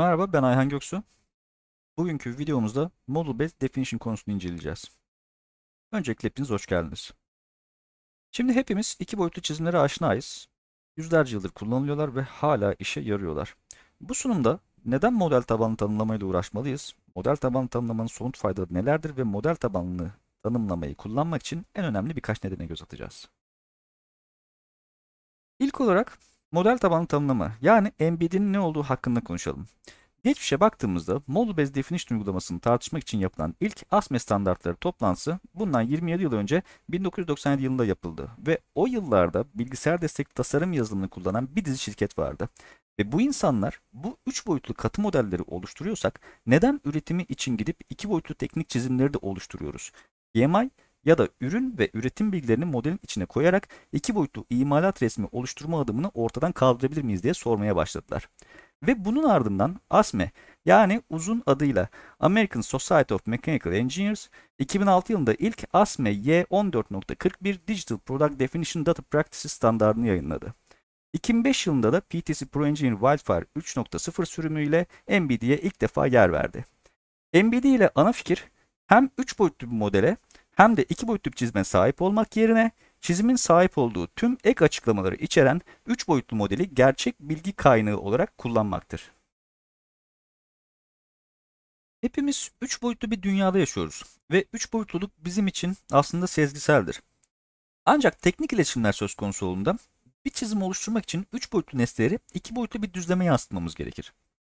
Merhaba ben Ayhan Göksu. Bugünkü videomuzda Model Based Definition konusunu inceleyeceğiz. Öncelikle hepiniz hoş geldiniz. Şimdi hepimiz iki boyutlu çizimlere aşinayız. Yüzlerce yıldır kullanılıyorlar ve hala işe yarıyorlar. Bu sunumda neden model tabanlı tanımlamayla uğraşmalıyız? Model tabanlı tanımlamanın somut faydaları nelerdir ve model tabanlı tanımlamayı kullanmak için en önemli birkaç nedene göz atacağız. İlk olarak Model tabanlı tanımlama yani embedd'in ne olduğu hakkında konuşalım. Geçmişe baktığımızda Model-Based Definition uygulamasını tartışmak için yapılan ilk ASME standartları toplantısı bundan 27 yıl önce 1997 yılında yapıldı ve o yıllarda bilgisayar destekli tasarım yazılımını kullanan bir dizi şirket vardı. Ve bu insanlar bu 3 boyutlu katı modelleri oluşturuyorsak neden üretimi için gidip 2 boyutlu teknik çizimleri de oluşturuyoruz? EMI ya da ürün ve üretim bilgilerini modelin içine koyarak iki boyutlu imalat resmi oluşturma adımını ortadan kaldırabilir miyiz diye sormaya başladılar. Ve bunun ardından ASME yani uzun adıyla American Society of Mechanical Engineers 2006 yılında ilk ASME Y14.41 Digital Product Definition Data Practices standartını yayınladı. 2005 yılında da PTC ProEngineer Wildfire 3.0 sürümüyle MBD'ye ilk defa yer verdi. MBD ile ana fikir hem 3 boyutlu bir modele hem de iki boyutlu bir çizime sahip olmak yerine çizimin sahip olduğu tüm ek açıklamaları içeren 3 boyutlu modeli gerçek bilgi kaynağı olarak kullanmaktır. Hepimiz 3 boyutlu bir dünyada yaşıyoruz ve 3 boyutluluk bizim için aslında sezgiseldir. Ancak teknik iletişimler söz konusu olduğunda bir çizim oluşturmak için 3 boyutlu nesneleri 2 boyutlu bir düzleme yansıtmamız gerekir.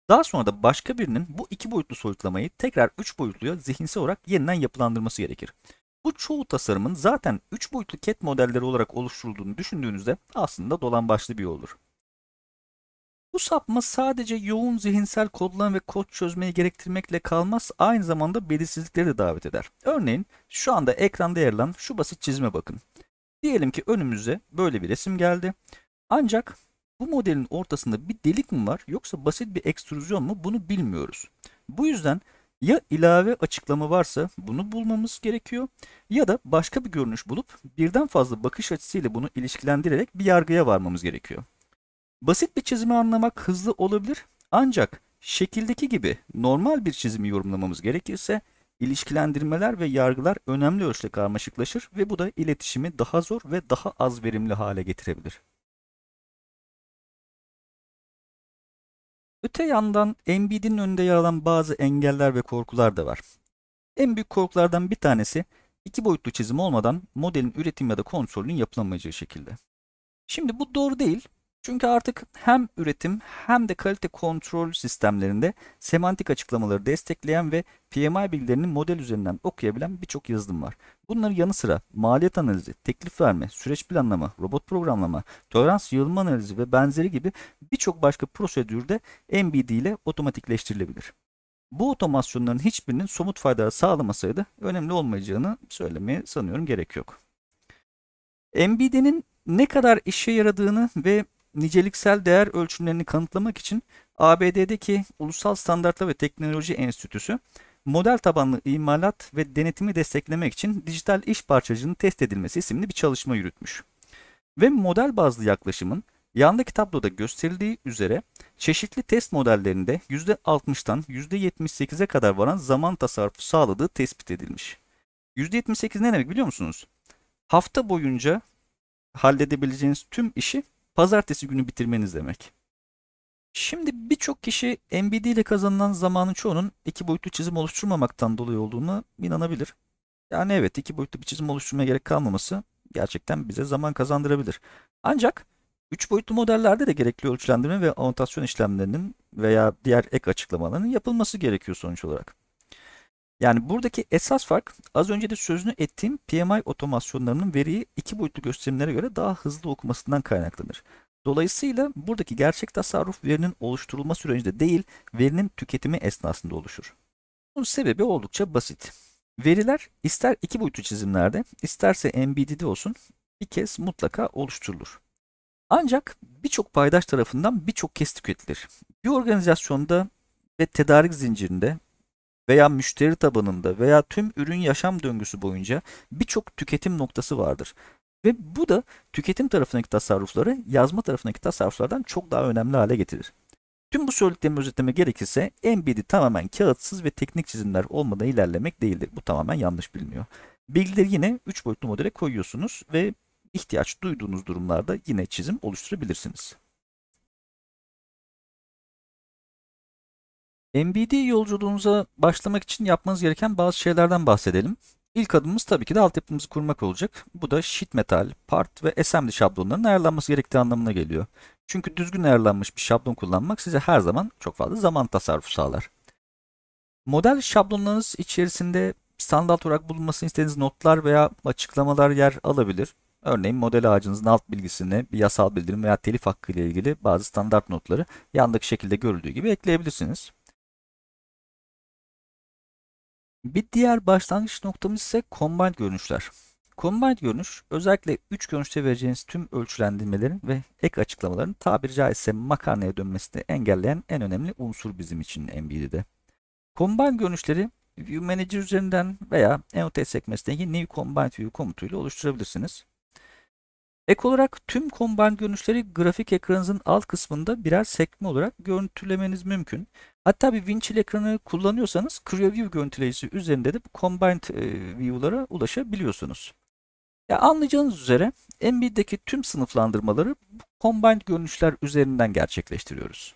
Daha sonra da başka birinin bu 2 boyutlu soyutlamayı tekrar 3 boyutluya zihinsel olarak yeniden yapılandırması gerekir. Bu çoğu tasarımın zaten 3 boyutlu CAD modelleri olarak oluşturulduğunu düşündüğünüzde aslında dolan başlı bir yol olur. Bu sapma sadece yoğun zihinsel kodlama ve kod çözmeye gerektirmekle kalmaz, aynı zamanda belirsizlikleri de davet eder. Örneğin şu anda ekranda yer alan şu basit çizime bakın. Diyelim ki önümüze böyle bir resim geldi. Ancak bu modelin ortasında bir delik mi var yoksa basit bir ekstrüzyon mu bunu bilmiyoruz. Bu yüzden ya ilave açıklama varsa bunu bulmamız gerekiyor ya da başka bir görünüş bulup birden fazla bakış açısıyla bunu ilişkilendirerek bir yargıya varmamız gerekiyor. Basit bir çizimi anlamak hızlı olabilir ancak şekildeki gibi normal bir çizimi yorumlamamız gerekirse ilişkilendirmeler ve yargılar önemli ölçüde karmaşıklaşır ve bu da iletişimi daha zor ve daha az verimli hale getirebilir. Öte yandan Embiid'in önünde yer alan bazı engeller ve korkular da var. En büyük korkulardan bir tanesi iki boyutlu çizim olmadan modelin üretim ya da kontrolünün yapılamayacağı şekilde. Şimdi bu doğru değil çünkü artık hem üretim hem de kalite kontrol sistemlerinde semantik açıklamaları destekleyen ve PMI bilgilerini model üzerinden okuyabilen birçok yazılım var. Bunların yanı sıra maliyet analizi, teklif verme, süreç planlama, robot programlama, tolerans yığılma analizi ve benzeri gibi birçok başka prosedürde MBD ile otomatikleştirilebilir. Bu otomasyonların hiçbirinin somut fayda sağlamasaydı önemli olmayacağını söylemeye sanıyorum gerek yok. MBD'nin ne kadar işe yaradığını ve niceliksel değer ölçümlerini kanıtlamak için ABD'deki Ulusal Standartlar ve Teknoloji Enstitüsü model tabanlı imalat ve denetimi desteklemek için dijital iş parçacığının test edilmesi isimli bir çalışma yürütmüş. Ve model bazlı yaklaşımın yandaki tabloda gösterildiği üzere çeşitli test modellerinde %60'dan %78'e kadar varan zaman tasarrufu sağladığı tespit edilmiş. %78 ne demek biliyor musunuz? Hafta boyunca halledebileceğiniz tüm işi pazartesi günü bitirmeniz demek. Şimdi birçok kişi MBD ile kazanılan zamanın çoğunun iki boyutlu çizim oluşturmamaktan dolayı olduğunu inanabilir. Yani evet iki boyutlu bir çizim oluşturmaya gerek kalmaması gerçekten bize zaman kazandırabilir. Ancak üç boyutlu modellerde de gerekli ölçülendirme ve anotasyon işlemlerinin veya diğer ek açıklamalarının yapılması gerekiyor sonuç olarak. Yani buradaki esas fark az önce de sözünü ettiğim PMI otomasyonlarının veriyi iki boyutlu gösterimlere göre daha hızlı okumasından kaynaklanır. Dolayısıyla buradaki gerçek tasarruf verinin oluşturulma sürecinde değil, verinin tüketimi esnasında oluşur. Bunun sebebi oldukça basit. Veriler ister iki boyutlu çizimlerde, isterse MBD'de olsun bir kez mutlaka oluşturulur. Ancak birçok paydaş tarafından birçok kez tüketilir. Bir organizasyonda ve tedarik zincirinde veya müşteri tabanında veya tüm ürün yaşam döngüsü boyunca birçok tüketim noktası vardır. Ve bu da tüketim tarafındaki tasarrufları yazma tarafındaki tasarruflardan çok daha önemli hale getirir. Tüm bu söylediklerimi özetleme gerekirse MBD tamamen kağıtsız ve teknik çizimler olmadan ilerlemek değildir. Bu tamamen yanlış biliniyor. Bilgileri yine 3 boyutlu modele koyuyorsunuz ve ihtiyaç duyduğunuz durumlarda yine çizim oluşturabilirsiniz. MBD yolculuğunuza başlamak için yapmanız gereken bazı şeylerden bahsedelim. İlk adımımız tabii ki de altyapımızı kurmak olacak. Bu da sheet metal, part ve assembly şablonlarının ayarlanması gerektiği anlamına geliyor. Çünkü düzgün ayarlanmış bir şablon kullanmak size her zaman çok fazla zaman tasarrufu sağlar. Model şablonlarınız içerisinde standart olarak bulunmasını istediğiniz notlar veya açıklamalar yer alabilir. Örneğin model ağacınızın alt bilgisini, bir yasal bildirim veya telif hakkı ile ilgili bazı standart notları yandaki şekilde görüldüğü gibi ekleyebilirsiniz. Bir diğer başlangıç noktamız ise combined görünüşler. Combined görünüş özellikle üç görünüşte vereceğiniz tüm ölçülendirmelerin ve ek açıklamaların tabiri caizse makarnaya dönmesini engelleyen en önemli unsur bizim için MVD'de. Combined görünüşleri View Manager üzerinden veya Annotate sekmesindeki New Combined View komutuyla oluşturabilirsiniz. Ek olarak tüm combined görünüşleri grafik ekranınızın alt kısmında birer sekme olarak görüntülemeniz mümkün. Hatta bir winchill ekranı kullanıyorsanız CreaView görüntüleyicisi üzerinde de bu combined e, view'lara ulaşabiliyorsunuz. Ya anlayacağınız üzere MB'deki tüm sınıflandırmaları bu combined görünüşler üzerinden gerçekleştiriyoruz.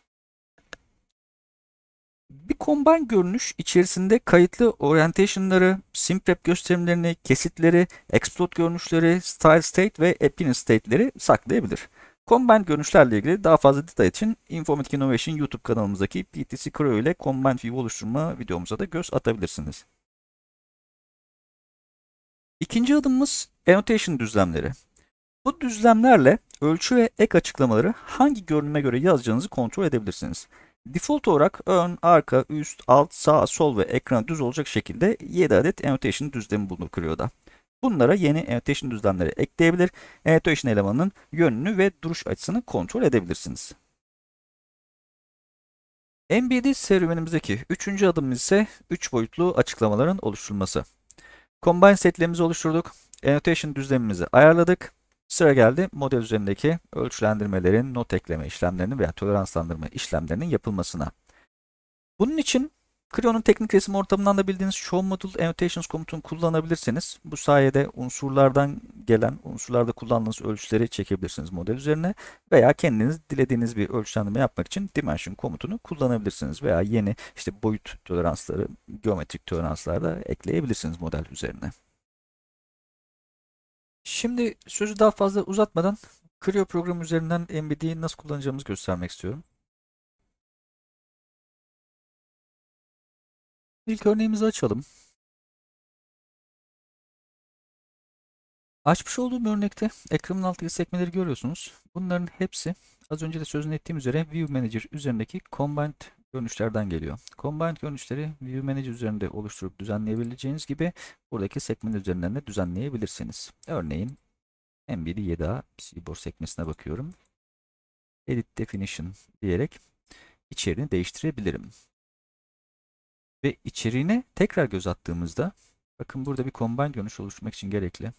Bir combined görünüş içerisinde kayıtlı orientation'ları, simprep gösterimlerini, kesitleri, explode görünüşleri, style state ve appearance state'leri saklayabilir. Combined görünüşlerle ilgili daha fazla detay için Informatik Innovation YouTube kanalımızdaki PTC Creo ile Combined View oluşturma videomuza da göz atabilirsiniz. İkinci adımımız annotation düzlemleri. Bu düzlemlerle ölçü ve ek açıklamaları hangi görünüme göre yazacağınızı kontrol edebilirsiniz. Default olarak ön, arka, üst, alt, sağ, sol ve ekran düz olacak şekilde 7 adet annotation düzlemi bulunur Creo'da. Bunlara yeni annotation düzlemleri ekleyebilir. Annotation elemanının yönünü ve duruş açısını kontrol edebilirsiniz. MBD serüvenimizdeki üçüncü adımımız ise 3 boyutlu açıklamaların oluşturulması. Combine setlerimizi oluşturduk. Annotation düzlemimizi ayarladık. Sıra geldi model üzerindeki ölçülendirmelerin, not ekleme işlemlerinin veya toleranslandırma işlemlerinin yapılmasına. Bunun için Creo'nun teknik resim ortamından da bildiğiniz Show Model Annotations komutunu kullanabilirsiniz. Bu sayede unsurlardan gelen, unsurlarda kullandığınız ölçüleri çekebilirsiniz model üzerine veya kendiniz dilediğiniz bir ölçülendirme yapmak için Dimension komutunu kullanabilirsiniz veya yeni işte boyut toleransları, geometrik toleranslar da ekleyebilirsiniz model üzerine. Şimdi sözü daha fazla uzatmadan Creo programı üzerinden MBD'yi nasıl kullanacağımızı göstermek istiyorum. İlk örneğimizi açalım. Açmış olduğum örnekte ekranın altındaki sekmeleri görüyorsunuz. Bunların hepsi az önce de sözünü ettiğim üzere View Manager üzerindeki Combined görünüşlerden geliyor. Combined görünüşleri View Manager üzerinde oluşturup düzenleyebileceğiniz gibi buradaki sekmeler üzerinden de düzenleyebilirsiniz. Örneğin M1 7A Seaboard sekmesine bakıyorum. Edit Definition diyerek içeriğini değiştirebilirim. Ve içeriğine tekrar göz attığımızda bakın burada bir combine görünüş oluşturmak için gerekli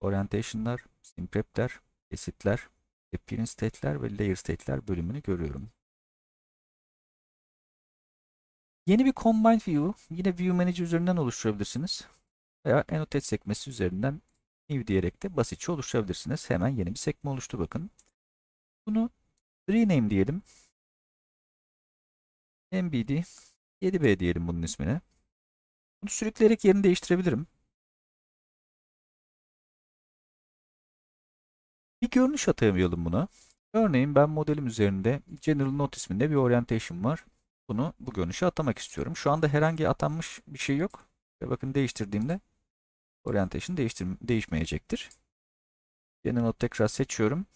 orientation'lar, simprep'ler, kesitler, appearance state'ler ve layer state'ler bölümünü görüyorum. Yeni bir Combined View, yine View Manager üzerinden oluşturabilirsiniz. Veya Annotate sekmesi üzerinden New diyerek de basitçe şey oluşturabilirsiniz. Hemen yeni bir sekme oluştu bakın. Bunu Rename diyelim. MBD 7B diyelim bunun ismine. Bunu sürükleyerek yerini değiştirebilirim. Bir görünüş atayalım buna. Örneğin ben modelim üzerinde General Note isminde bir orientation var. Bunu bu görünüşe atamak istiyorum. Şu anda herhangi atanmış bir şey yok. Ve bakın değiştirdiğimde orientation değişmeyecektir. General Note tekrar seçiyorum.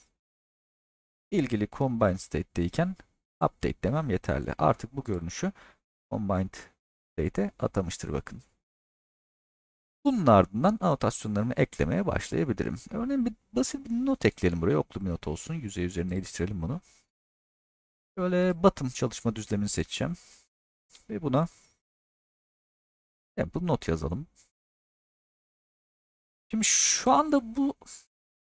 İlgili Combine State'deyken Update demem yeterli. Artık bu görünüşü combined state'e atamıştır bakın. Bunun ardından anotasyonlarımı eklemeye başlayabilirim. Örneğin bir basit bir not ekleyelim buraya. Oklu bir not olsun. Yüzey üzerine iliştirelim bunu. Böyle batım çalışma düzlemini seçeceğim. Ve buna bu not yazalım. Şimdi şu anda bu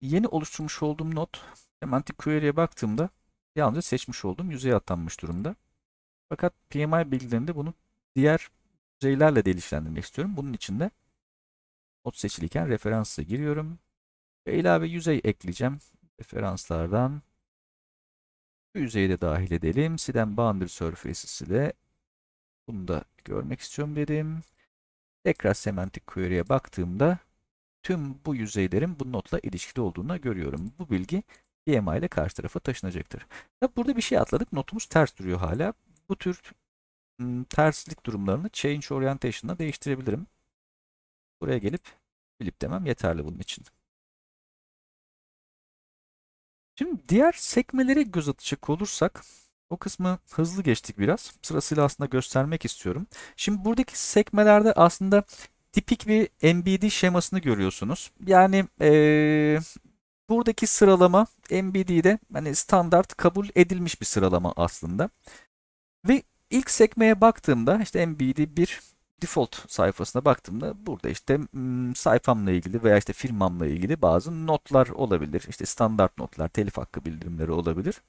yeni oluşturmuş olduğum not semantic query'e baktığımda yalnızca seçmiş olduğum yüzeye atanmış durumda. Fakat PMI bilgilerinde bunu diğer düzeylerle de ilişkilendirmek istiyorum. Bunun için de not seçiliyken referansa giriyorum. Ve ilave yüzey ekleyeceğim. Referanslardan bu yüzeyi de dahil edelim. Siden boundary surfaces'i de bunu da görmek istiyorum dedim. Tekrar semantik query'e baktığımda tüm bu yüzeylerin bu notla ilişkili olduğuna görüyorum. Bu bilgi PMI ile karşı tarafa taşınacaktır. burada bir şey atladık. Notumuz ters duruyor hala bu tür terslik durumlarını change orientation'la değiştirebilirim. Buraya gelip flip demem yeterli bunun için. Şimdi diğer sekmelere göz atacak olursak o kısmı hızlı geçtik biraz. Sırasıyla aslında göstermek istiyorum. Şimdi buradaki sekmelerde aslında tipik bir MBD şemasını görüyorsunuz. Yani ee, buradaki sıralama MBD'de hani standart kabul edilmiş bir sıralama aslında. Ve ilk sekmeye baktığımda işte MBD1 default sayfasına baktığımda burada işte hmm, sayfamla ilgili veya işte firmamla ilgili bazı notlar olabilir. İşte standart notlar, telif hakkı bildirimleri olabilir.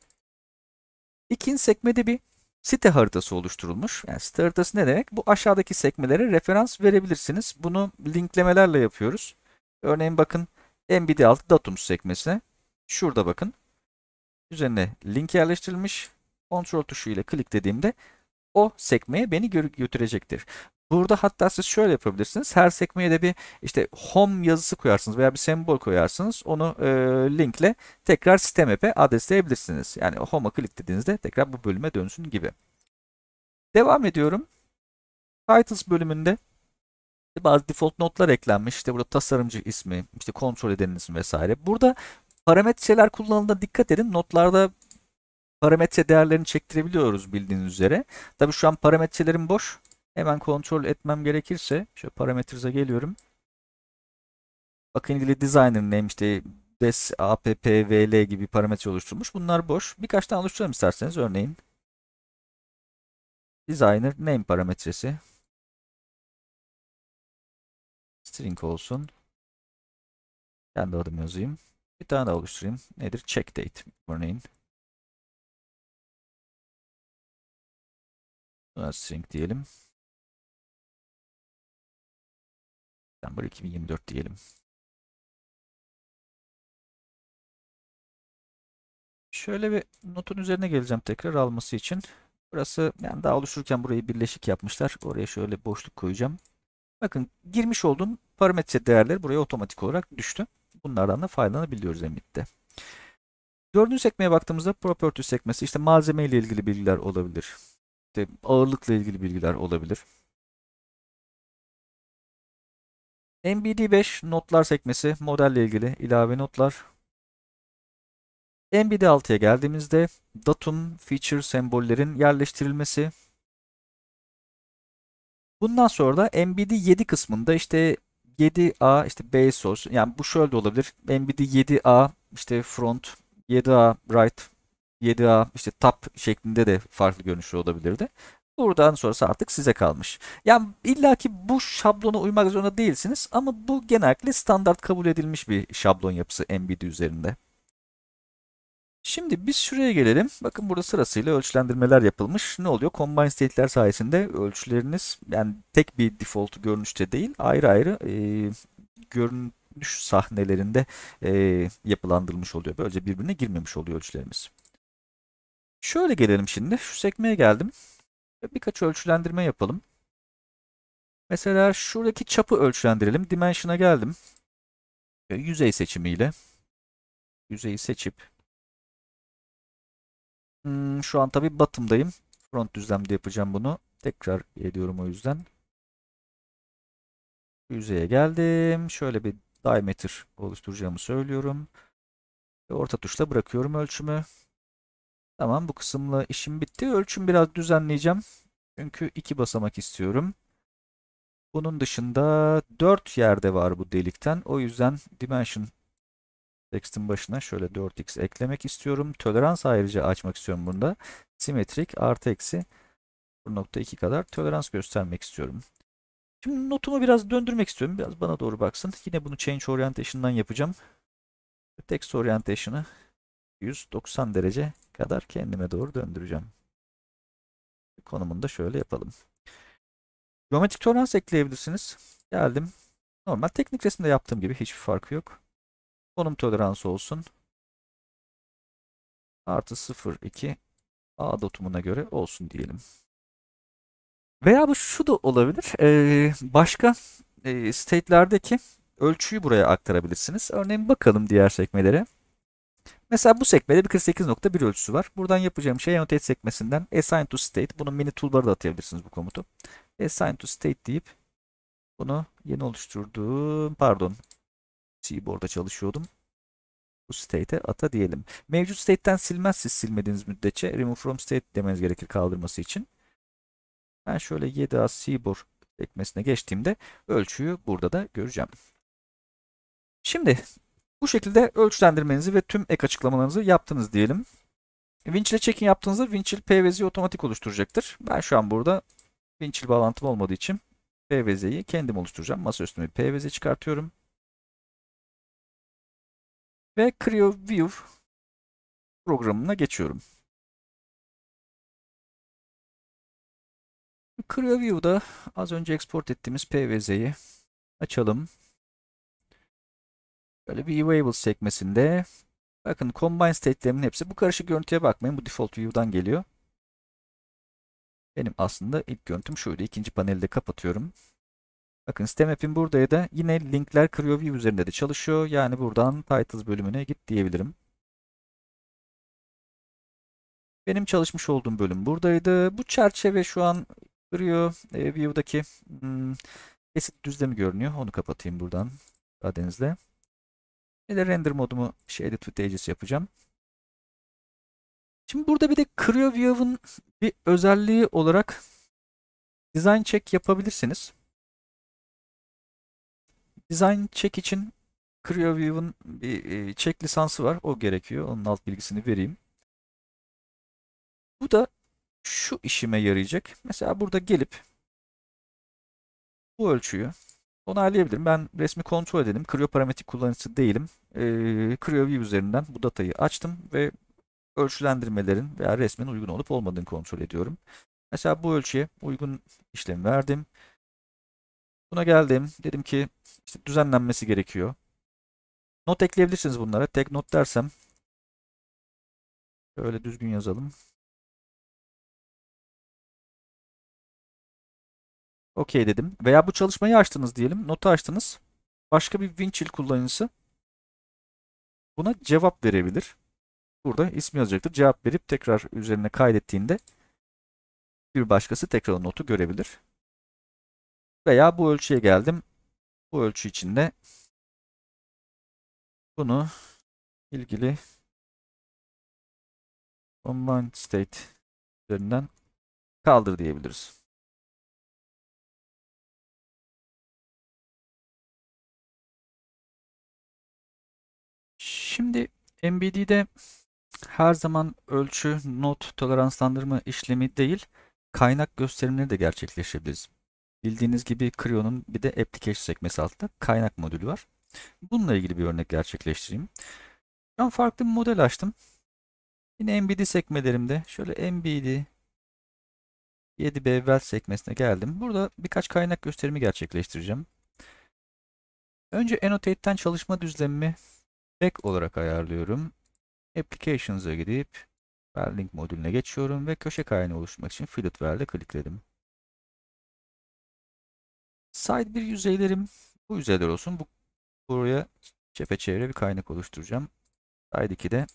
İkinci sekmede bir site haritası oluşturulmuş. Yani site haritası ne demek? Bu aşağıdaki sekmelere referans verebilirsiniz. Bunu linklemelerle yapıyoruz. Örneğin bakın MBD6 Datums sekmesine. Şurada bakın. Üzerine link yerleştirilmiş. Ctrl tuşu ile klik o sekmeye beni götürecektir. Burada hatta siz şöyle yapabilirsiniz. Her sekmeye de bir işte home yazısı koyarsınız veya bir sembol koyarsınız. Onu e, linkle tekrar sistem app'e adresleyebilirsiniz. Yani home'a kliklediğinizde tekrar bu bölüme dönsün gibi. Devam ediyorum. Titles bölümünde bazı default notlar eklenmiş. İşte burada tasarımcı ismi, işte kontrol edenin vesaire. Burada parametreler kullanıldığında dikkat edin. Notlarda parametre değerlerini çektirebiliyoruz bildiğiniz üzere. Tabi şu an parametrelerim boş. Hemen kontrol etmem gerekirse şöyle parametreze geliyorum. Bakın ilgili designer name işte des, app, vl gibi parametre oluşturmuş. Bunlar boş. Birkaç tane oluşturalım isterseniz örneğin. Designer name parametresi. String olsun. Kendi adımı yazayım. Bir tane daha oluşturayım. Nedir? Check date örneğin. Buna ee, string diyelim. December 2024 diyelim. Şöyle bir notun üzerine geleceğim tekrar alması için. Burası yani daha oluşurken burayı birleşik yapmışlar. Oraya şöyle boşluk koyacağım. Bakın girmiş olduğum parametre değerleri buraya otomatik olarak düştü. Bunlardan da faydalanabiliyoruz Emmit'te. Dördüncü sekmeye baktığımızda Properties sekmesi işte malzeme ile ilgili bilgiler olabilir işte ağırlıkla ilgili bilgiler olabilir. MBD5 notlar sekmesi modelle ilgili ilave notlar. MBD6'ya geldiğimizde datum, feature sembollerin yerleştirilmesi. Bundan sonra da MBD7 kısmında işte 7A işte B source yani bu şöyle de olabilir. MBD 7A işte front, 7A right 7A işte tap şeklinde de farklı görünüşü olabilirdi. Buradan sonrası artık size kalmış. Yani illaki bu şablona uymak zorunda değilsiniz ama bu genellikle standart kabul edilmiş bir şablon yapısı NVIDIA üzerinde. Şimdi biz şuraya gelelim. Bakın burada sırasıyla ölçülendirmeler yapılmış. Ne oluyor? Combine state'ler sayesinde ölçüleriniz yani tek bir default görünüşte değil ayrı ayrı e, görünüş sahnelerinde e, yapılandırılmış oluyor. Böylece birbirine girmemiş oluyor ölçülerimiz. Şöyle gelelim şimdi. Şu sekmeye geldim. Birkaç ölçülendirme yapalım. Mesela şuradaki çapı ölçülendirelim. Dimension'a geldim. Yüzey seçimiyle. Yüzeyi seçip. Hmm, şu an tabii batımdayım. Front düzlemde yapacağım bunu. Tekrar ediyorum o yüzden. Yüzeye geldim. Şöyle bir diameter oluşturacağımı söylüyorum. Ve orta tuşla bırakıyorum ölçümü. Tamam bu kısımla işim bitti. Ölçüm biraz düzenleyeceğim. Çünkü iki basamak istiyorum. Bunun dışında dört yerde var bu delikten. O yüzden dimension text'in başına şöyle 4x eklemek istiyorum. Tolerans ayrıca açmak istiyorum bunda. Simetrik artı eksi 0.2 kadar tolerans göstermek istiyorum. Şimdi notumu biraz döndürmek istiyorum. Biraz bana doğru baksın. Yine bunu change orientation'dan yapacağım. Text orientation'ı 190 derece kadar kendime doğru döndüreceğim. Konumunu da şöyle yapalım. Geometrik tolerans ekleyebilirsiniz. Geldim. Normal teknik resimde yaptığım gibi hiçbir farkı yok. Konum toleransı olsun. Artı 0,2 A dotumuna göre olsun diyelim. Veya bu şu da olabilir. Ee, başka e, state'lerdeki ölçüyü buraya aktarabilirsiniz. Örneğin bakalım diğer sekmelere. Mesela bu sekmede bir 48.1 ölçüsü var. Buradan yapacağım şey annotate sekmesinden assign to state. Bunun mini toolbar'a da atayabilirsiniz bu komutu. Assign to state deyip bunu yeni oluşturduğum pardon keyboard'a çalışıyordum. Bu state'e ata diyelim. Mevcut state'ten silmezsiz silmediğiniz müddetçe remove from state demeniz gerekir kaldırması için. Ben şöyle 7A seaboard sekmesine geçtiğimde ölçüyü burada da göreceğim. Şimdi bu şekilde ölçülendirmenizi ve tüm ek açıklamalarınızı yaptınız diyelim. Winch ile check-in yaptığınızda Winch PVZ'yi otomatik oluşturacaktır. Ben şu an burada Winch bağlantım olmadığı için PVZ'yi kendim oluşturacağım. Masaüstüme bir PVZ çıkartıyorum. Ve Creo View programına geçiyorum. CreoView'da az önce export ettiğimiz PVZ'yi açalım. Böyle bir Viewables sekmesinde bakın Combine State'lerimin hepsi bu karışık görüntüye bakmayın. Bu Default View'dan geliyor. Benim aslında ilk görüntüm şuydu. İkinci paneli de kapatıyorum. Bakın sistem app'im buraya da yine linkler kırıyor View üzerinde de çalışıyor. Yani buradan Titles bölümüne git diyebilirim. Benim çalışmış olduğum bölüm buradaydı. Bu çerçeve şu an kırıyor e, View'daki hmm, esit düzlemi görünüyor. Onu kapatayım buradan. Müsaadenizle. Bir de render modumu şey edit with yapacağım. Şimdi burada bir de Creo View'un bir özelliği olarak design check yapabilirsiniz. Design check için Creo View'un bir e, check lisansı var. O gerekiyor. Onun alt bilgisini vereyim. Bu da şu işime yarayacak. Mesela burada gelip bu ölçüyü Onaylayabilirim. Ben resmi kontrol edelim. Creo parametrik kullanıcısı değilim. E, üzerinden bu datayı açtım ve ölçülendirmelerin veya resmin uygun olup olmadığını kontrol ediyorum. Mesela bu ölçüye uygun işlem verdim. Buna geldim. Dedim ki işte düzenlenmesi gerekiyor. Not ekleyebilirsiniz bunlara. Tek not dersem şöyle düzgün yazalım. Okey dedim. Veya bu çalışmayı açtınız diyelim. Notu açtınız. Başka bir Winchill kullanıcısı buna cevap verebilir. Burada ismi yazacaktır. Cevap verip tekrar üzerine kaydettiğinde bir başkası tekrar notu görebilir. Veya bu ölçüye geldim. Bu ölçü içinde bunu ilgili online state üzerinden kaldır diyebiliriz. Şimdi MBD'de her zaman ölçü, not, toleranslandırma işlemi değil, kaynak gösterimleri de gerçekleşebiliriz. Bildiğiniz gibi Creo'nun bir de Application sekmesi altında kaynak modülü var. Bununla ilgili bir örnek gerçekleştireyim. Şu an farklı bir model açtım. Yine MBD sekmelerimde şöyle MBD 7B sekmesine geldim. Burada birkaç kaynak gösterimi gerçekleştireceğim. Önce Annotate'den çalışma düzlemimi Back olarak ayarlıyorum. Applications'a gidip Verlink modülüne geçiyorum ve köşe kaynağı oluşturmak için fillet verle klikledim. Side bir yüzeylerim bu yüzeyler olsun. Bu, buraya çepeçevre bir kaynak oluşturacağım. Side 2'de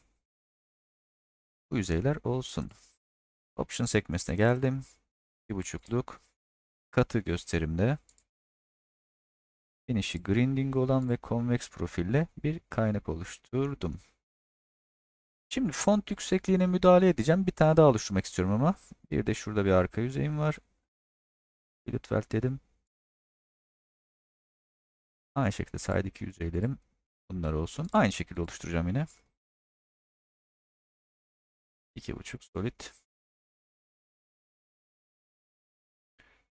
bu yüzeyler olsun. Option sekmesine geldim. Bir buçukluk katı gösterimde Finish'i grinding olan ve konveks profille bir kaynak oluşturdum. Şimdi font yüksekliğine müdahale edeceğim. Bir tane daha oluşturmak istiyorum ama. Bir de şurada bir arka yüzeyim var. Lütfen dedim. Aynı şekilde saydaki yüzeylerim bunlar olsun. Aynı şekilde oluşturacağım yine. 2.5 solid.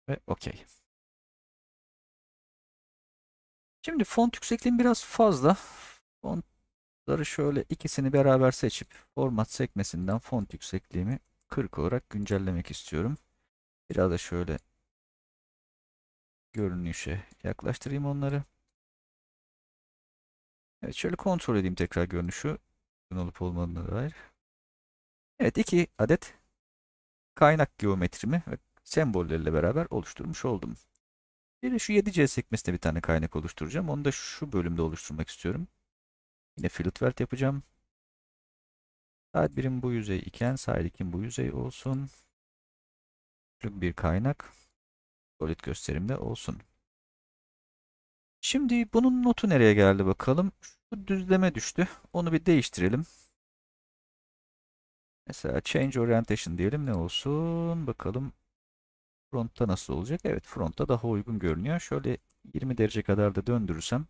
Ve okey. Şimdi font yüksekliğim biraz fazla. Fontları şöyle ikisini beraber seçip format sekmesinden font yüksekliğimi 40 olarak güncellemek istiyorum. Biraz da şöyle görünüşe yaklaştırayım onları. Evet şöyle kontrol edeyim tekrar görünüşü. Olup olmadığına dair. Evet iki adet kaynak geometrimi ve sembolleriyle beraber oluşturmuş oldum. Bir de şu 7C sekmesine bir tane kaynak oluşturacağım. Onu da şu bölümde oluşturmak istiyorum. Yine filtret yapacağım. Side birim bu yüzey iken side 2'nin bu yüzey olsun. Bir kaynak solid gösterimde olsun. Şimdi bunun notu nereye geldi bakalım. Şu düzleme düştü. Onu bir değiştirelim. Mesela change orientation diyelim ne olsun? Bakalım Frontta nasıl olacak? Evet frontta daha uygun görünüyor. Şöyle 20 derece kadar da döndürürsem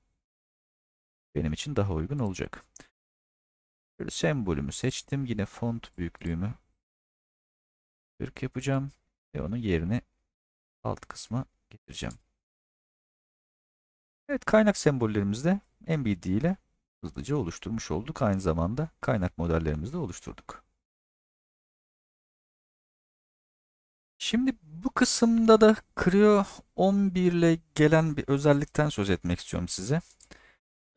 benim için daha uygun olacak. Şöyle sembolümü seçtim. Yine font büyüklüğümü 40 yapacağım. Ve onun yerine alt kısma getireceğim. Evet kaynak sembollerimizde MBD ile hızlıca oluşturmuş olduk. Aynı zamanda kaynak modellerimizi de oluşturduk. Şimdi bu kısımda da Creo 11 ile gelen bir özellikten söz etmek istiyorum size.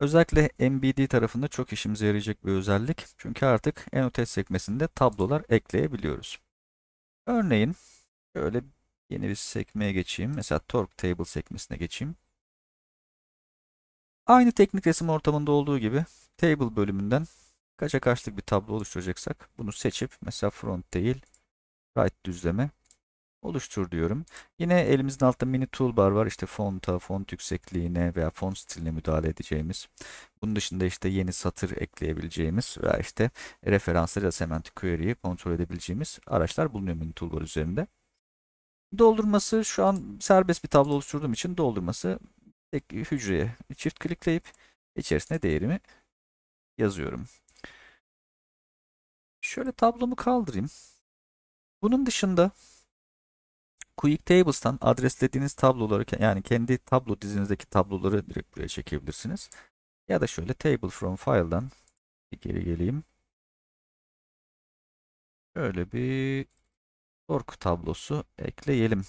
Özellikle MBD tarafında çok işimize yarayacak bir özellik. Çünkü artık Annotate sekmesinde tablolar ekleyebiliyoruz. Örneğin şöyle yeni bir sekmeye geçeyim. Mesela Torque Table sekmesine geçeyim. Aynı teknik resim ortamında olduğu gibi Table bölümünden kaça kaçlık bir tablo oluşturacaksak bunu seçip mesela front değil right düzleme oluştur diyorum. Yine elimizin altta mini toolbar var. İşte fonta, font yüksekliğine veya font stiline müdahale edeceğimiz. Bunun dışında işte yeni satır ekleyebileceğimiz veya işte referansları ya da semantic query'yi kontrol edebileceğimiz araçlar bulunuyor mini toolbar üzerinde. Doldurması şu an serbest bir tablo oluşturduğum için doldurması tek hücreye çift klikleyip içerisine değerimi yazıyorum. Şöyle tablomu kaldırayım. Bunun dışında Quick Tables'tan adreslediğiniz tabloları yani kendi tablo dizinizdeki tabloları direkt buraya çekebilirsiniz. Ya da şöyle table from file'dan bir geri geleyim. Şöyle bir Dork tablosu ekleyelim.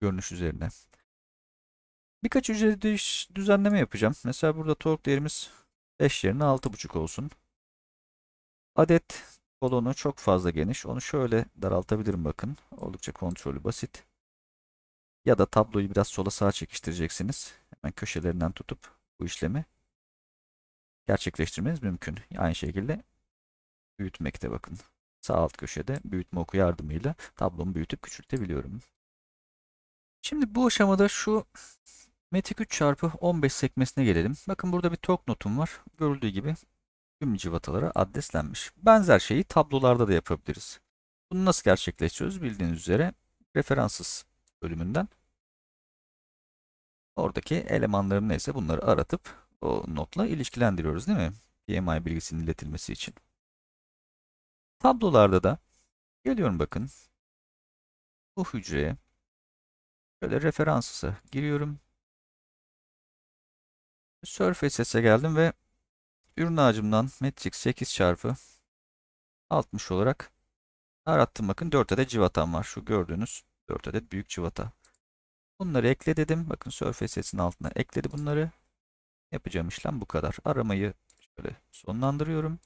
Görünüş üzerine. Birkaç ücret düzenleme yapacağım. Mesela burada torque değerimiz 5 yerine 6.5 olsun. Adet kolonu çok fazla geniş. Onu şöyle daraltabilirim bakın. Oldukça kontrolü basit. Ya da tabloyu biraz sola sağa çekiştireceksiniz. Hemen köşelerinden tutup bu işlemi gerçekleştirmeniz mümkün. Aynı şekilde büyütmekte bakın. Sağ alt köşede büyütme oku yardımıyla tablomu büyütüp küçültebiliyorum. Şimdi bu aşamada şu Matic 3 çarpı 15 sekmesine gelelim. Bakın burada bir torque notum var. Görüldüğü gibi tüm civatalara adreslenmiş. Benzer şeyi tablolarda da yapabiliriz. Bunu nasıl gerçekleştiriyoruz? Bildiğiniz üzere referanssız bölümünden oradaki elemanların neyse bunları aratıp o notla ilişkilendiriyoruz değil mi? PMI bilgisinin iletilmesi için. Tablolarda da geliyorum bakın. Bu hücreye şöyle referansı giriyorum. Surface'e geldim ve Ürün ağacımdan Matrix 8 çarpı 60 olarak arattım. Bakın 4 adet civatam var. Şu gördüğünüz 4 adet büyük civata. Bunları ekle dedim. Bakın surface'in altına ekledi bunları. Yapacağım işlem bu kadar. Aramayı şöyle sonlandırıyorum.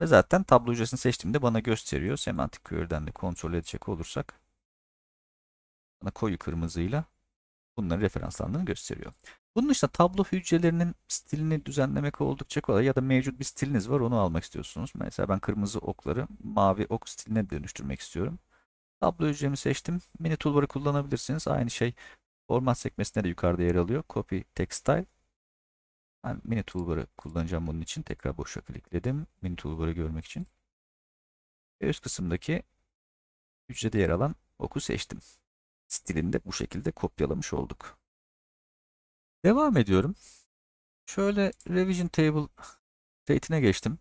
Ve zaten tablo hücresini seçtiğimde bana gösteriyor. Semantik query'den de kontrol edecek olursak bana koyu kırmızıyla bunların referanslandığını gösteriyor. Bunun dışında tablo hücrelerinin stilini düzenlemek oldukça kolay ya da mevcut bir stiliniz var onu almak istiyorsunuz. Mesela ben kırmızı okları mavi ok stiline dönüştürmek istiyorum. Tablo hücremi seçtim. Mini toolbar'ı kullanabilirsiniz. Aynı şey format sekmesinde de yukarıda yer alıyor. Copy Textile. Ben mini toolbar'ı kullanacağım bunun için. Tekrar boşa klikledim. Mini toolbar'ı görmek için. Ve üst kısımdaki hücrede yer alan oku seçtim. Stilini de bu şekilde kopyalamış olduk. Devam ediyorum. Şöyle revision table state'ine geçtim.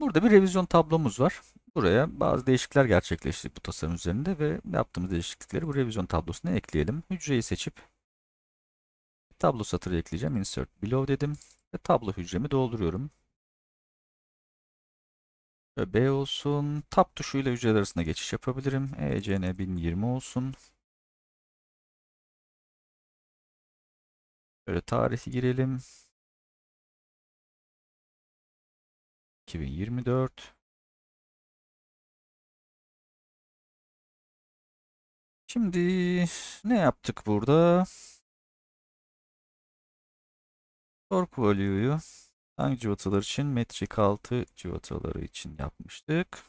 Burada bir revizyon tablomuz var. Buraya bazı değişiklikler gerçekleşti bu tasarım üzerinde ve yaptığımız değişiklikleri bu revizyon tablosuna ekleyelim. Hücreyi seçip tablo satırı ekleyeceğim. Insert below dedim ve tablo hücremi dolduruyorum. Ve B olsun. Tab tuşuyla hücreler arasında geçiş yapabilirim. ECN 1020 olsun. Şöyle tarihi girelim. 2024. Şimdi ne yaptık burada? Torque value'yu hangi cıvatalar için? Metrik 6 cıvataları için yapmıştık.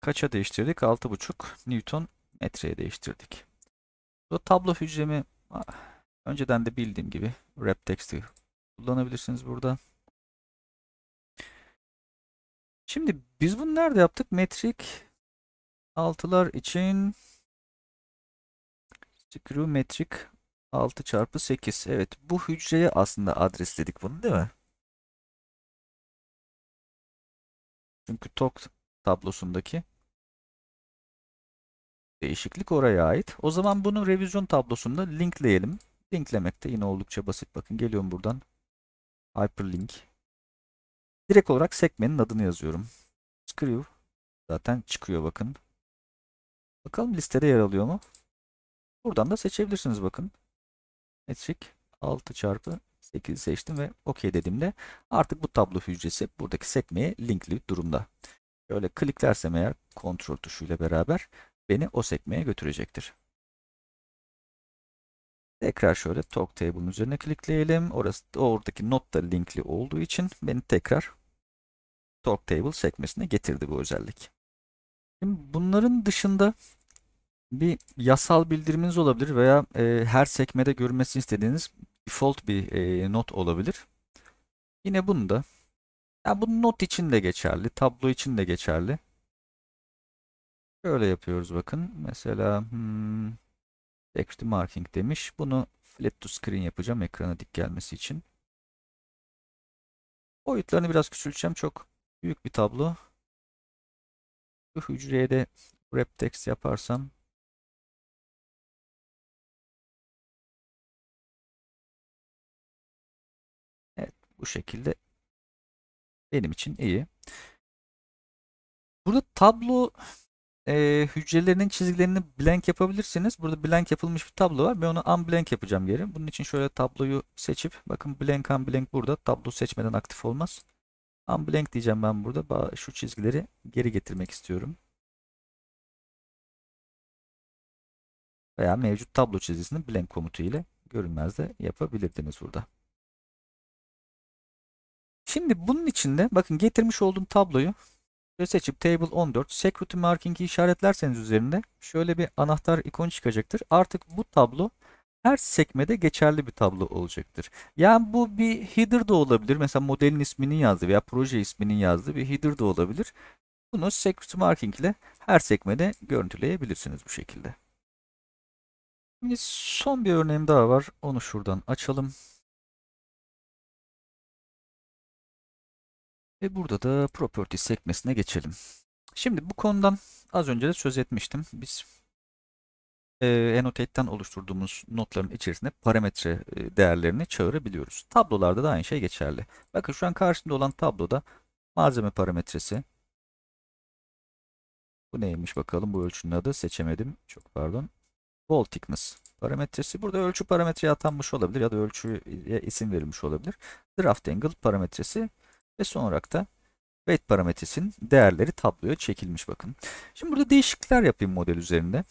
Kaça değiştirdik? 6,5 Newton metreye değiştirdik. Bu tablo hücremi ah, önceden de bildiğim gibi wrap text'i kullanabilirsiniz burada. Şimdi biz bunu nerede yaptık? Metrik altılar için screw Metric 6 çarpı 8. Evet bu hücreye aslında adresledik bunu değil mi? Çünkü tok tablosundaki değişiklik oraya ait. O zaman bunu revizyon tablosunda linkleyelim. Linklemek de yine oldukça basit. Bakın geliyorum buradan. Hyperlink. Direkt olarak sekmenin adını yazıyorum. Scriv. Zaten çıkıyor bakın. Bakalım listede yer alıyor mu? Buradan da seçebilirsiniz bakın. Metric 6 çarpı 8 seçtim ve OK dediğimde artık bu tablo hücresi buradaki sekmeye linkli durumda. Şöyle kliklersem eğer kontrol tuşuyla beraber beni o sekmeye götürecektir. Tekrar şöyle Talk Table'ın üzerine klikleyelim. Orası, oradaki not da linkli olduğu için beni tekrar Talk Table sekmesine getirdi bu özellik. Şimdi bunların dışında bir yasal bildiriminiz olabilir veya e, her sekmede görünmesini istediğiniz default bir e, not olabilir. Yine bunu da yani bu not için de geçerli, tablo için de geçerli. Şöyle yapıyoruz bakın. Mesela hmm, text marking demiş. Bunu flat to screen yapacağım ekrana dik gelmesi için. Boyutlarını biraz küçülteceğim. Çok büyük bir tablo. Şu hücreye de wrap text yaparsam Evet bu şekilde benim için iyi. Burada tablo e, hücrelerinin çizgilerini blank yapabilirsiniz. Burada blank yapılmış bir tablo var. Ben onu unblank yapacağım geri. Bunun için şöyle tabloyu seçip bakın blank unblank burada. Tablo seçmeden aktif olmaz. Unblank diyeceğim ben burada. Şu çizgileri geri getirmek istiyorum. Veya mevcut tablo çizgisini blank komutu ile görünmezde de yapabilirdiniz burada. Şimdi bunun içinde bakın getirmiş olduğum tabloyu Şöyle seçip table 14 security marking'i işaretlerseniz üzerinde şöyle bir anahtar ikonu çıkacaktır. Artık bu tablo her sekmede geçerli bir tablo olacaktır. Yani bu bir header de olabilir. Mesela modelin isminin yazdığı veya proje isminin yazdığı bir header de olabilir. Bunu security marking ile her sekmede görüntüleyebilirsiniz bu şekilde. Şimdi son bir örneğim daha var. Onu şuradan açalım. Ve burada da Properties sekmesine geçelim. Şimdi bu konudan az önce de söz etmiştim. Biz e, Annotate'den oluşturduğumuz notların içerisinde parametre e, değerlerini çağırabiliyoruz. Tablolarda da aynı şey geçerli. Bakın şu an karşımda olan tabloda malzeme parametresi. Bu neymiş bakalım bu ölçünün adı seçemedim. Çok pardon. Wall thickness parametresi. Burada ölçü parametreye atanmış olabilir ya da ölçüye isim verilmiş olabilir. Draft angle parametresi ve son olarak da weight parametresinin değerleri tabloya çekilmiş bakın. Şimdi burada değişiklikler yapayım model üzerinde.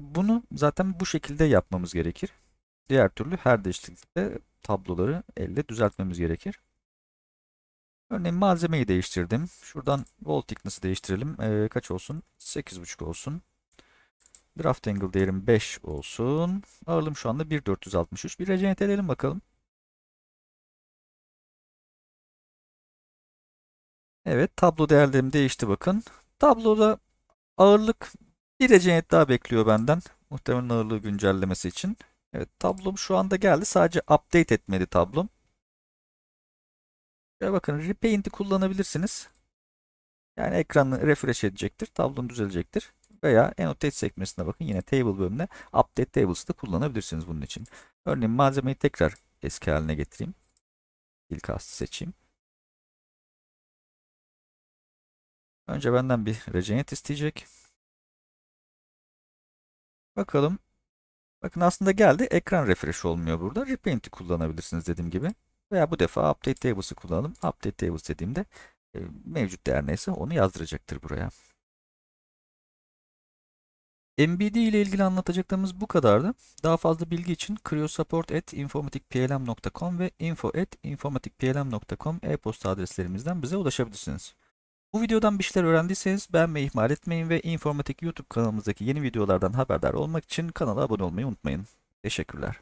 Bunu zaten bu şekilde yapmamız gerekir. Diğer türlü her değişiklikte tabloları elde düzeltmemiz gerekir. Örneğin malzemeyi değiştirdim. Şuradan wall thickness'ı değiştirelim. Ee, kaç olsun? 8.5 olsun. Draft angle değerim 5 olsun. Ağırlığım şu anda 1.463. Bir regenerate edelim bakalım. Evet tablo değerlerim değişti bakın. Tabloda ağırlık bir receniyet daha bekliyor benden. Muhtemelen ağırlığı güncellemesi için. Evet tablom şu anda geldi. Sadece update etmedi tablom. Şöyle bakın repaint'i kullanabilirsiniz. Yani ekranı refresh edecektir. Tablom düzelecektir. Veya annotate sekmesine bakın. Yine table bölümüne update tables'ı da kullanabilirsiniz bunun için. Örneğin malzemeyi tekrar eski haline getireyim. İlk hasta seçeyim. Önce benden bir regenet isteyecek. Bakalım. Bakın aslında geldi. Ekran refresh olmuyor burada. Repaint'i kullanabilirsiniz dediğim gibi. Veya bu defa update tables'ı kullanalım. Update tables dediğimde e, mevcut değer neyse onu yazdıracaktır buraya. MBD ile ilgili anlatacaklarımız bu kadardı. daha fazla bilgi için kriosupport.informatikplm.com ve info.informatikplm.com e-posta adreslerimizden bize ulaşabilirsiniz. Bu videodan bir şeyler öğrendiyseniz beğenmeyi ihmal etmeyin ve informatik YouTube kanalımızdaki yeni videolardan haberdar olmak için kanala abone olmayı unutmayın. Teşekkürler.